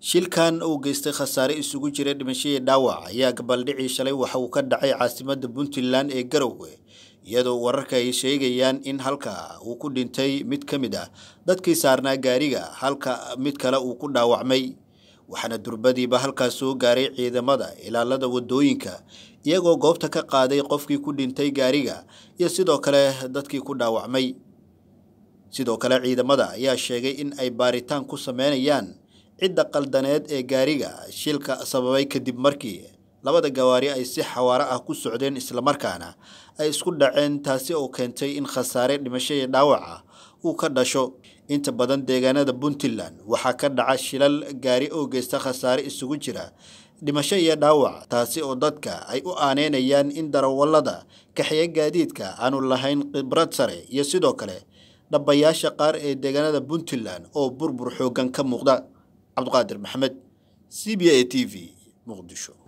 shilkan uu geystay khasaare isugu jira dhimasho dhaawac ayaa gabaldhicii shalay waxa uu ka dhacay caasimada puntland ee garowe iyadoo wararka ay sheegayaan in halka uu ku dhintay mid ka mid ah dadkii saarnaa gaariga halka mid kale uu ku dhaawacmay waxaana durbadiiba halkaas soo gaaray ciidamada ilaalada wadooyinka iyagoo goobta ka qaaday qofkii ku dhintay gaariga iyo sidoo kale dadkii ku dhaawacmay sidoo kale ciidamada ayaa sheegay in ay baaritaan ku sameynayaan cidda qaldaneed ee gaariga shilka sababay kadib markii labada gawaari ay si xawaaro ah ku socdeen islamarkaana ay isku dhaceen taasi oo keentay in khasaare dhimasho iyo dhaawaca ah uu ka dhasho inta badan deegaanada puntland waxaa ka dhaca shilal gaari oo geysta khasaare isugu jira dhimasho iyo dhaawac taasi oo dadka ay u aaneynayaan in darawallada kaxya gaadiidka aanu lahayn khibrad sare iyo sidoo kale dhabayaasha qaar ee deegaanada puntland oo burbur xooggan ka muuqda cabdiqaadir maxamed c b a t v muqdisho